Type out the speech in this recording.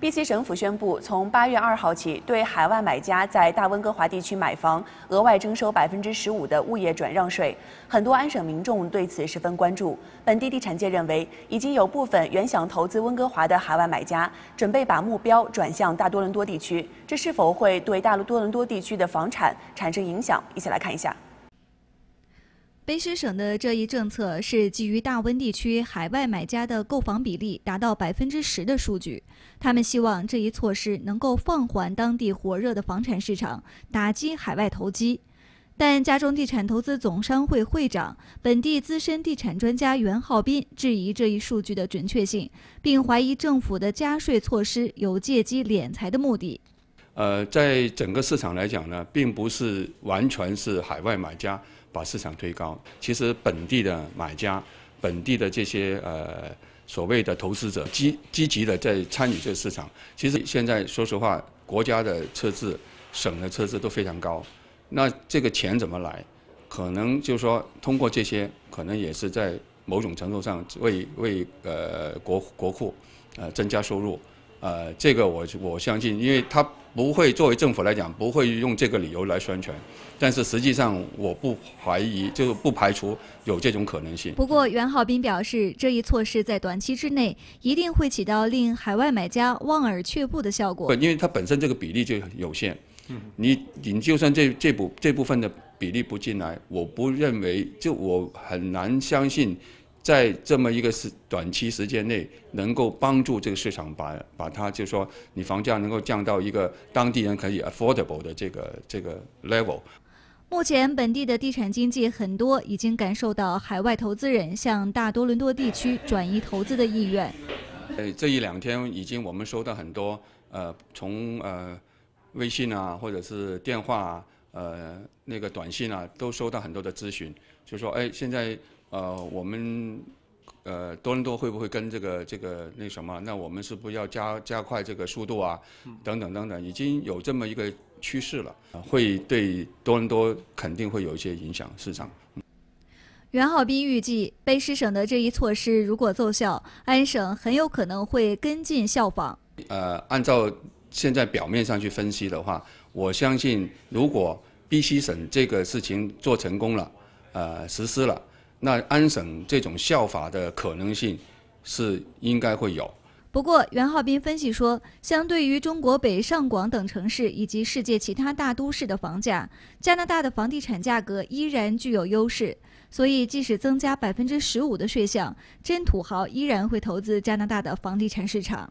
BC 省府宣布，从八月二号起，对海外买家在大温哥华地区买房额外征收百分之十五的物业转让税。很多安省民众对此十分关注。本地地产界认为，已经有部分原想投资温哥华的海外买家，准备把目标转向大多伦多地区。这是否会对大陆多伦多地区的房产产生影响？一起来看一下。维斯省的这一政策是基于大温地区海外买家的购房比例达到百分之十的数据，他们希望这一措施能够放缓当地火热的房产市场，打击海外投机。但家中地产投资总商会会长、本地资深地产专家袁浩斌质疑这一数据的准确性，并怀疑政府的加税措施有借机敛财的目的。呃，在整个市场来讲呢，并不是完全是海外买家把市场推高。其实本地的买家、本地的这些呃所谓的投资者，积积极的在参与这个市场。其实现在说实话，国家的车资、省的车资都非常高。那这个钱怎么来？可能就是说通过这些，可能也是在某种程度上为为呃国国库呃增加收入。呃，这个我我相信，因为他不会作为政府来讲不会用这个理由来宣传，但是实际上我不怀疑，就是不排除有这种可能性。不过袁浩斌表示，这一措施在短期之内一定会起到令海外买家望而却步的效果。因为它本身这个比例就有限。嗯，你你就算这这部这部分的比例不进来，我不认为就我很难相信。在这么一个是短期时间内，能够帮助这个市场把把它，就是说，你房价能够降到一个当地人可以 affordable 的这个这个 level。目前，本地的地产经济很多已经感受到海外投资人向大多伦多地区转移投资的意愿。呃，这一两天已经我们收到很多呃从呃微信啊或者是电话啊。呃，那个短信啊，都收到很多的咨询，就说哎，现在呃，我们呃，多伦多会不会跟这个这个那什么？那我们是不是要加加快这个速度啊？等等等等，已经有这么一个趋势了，会对多伦多肯定会有一些影响市场。袁浩斌预计，卑诗省的这一措施如果奏效，安省很有可能会跟进效仿。呃，按照。现在表面上去分析的话，我相信，如果 B、C 省这个事情做成功了，呃，实施了，那安省这种效法的可能性是应该会有。不过，袁浩斌分析说，相对于中国北上广等城市以及世界其他大都市的房价，加拿大的房地产价格依然具有优势，所以即使增加百分之十五的税项，真土豪依然会投资加拿大的房地产市场。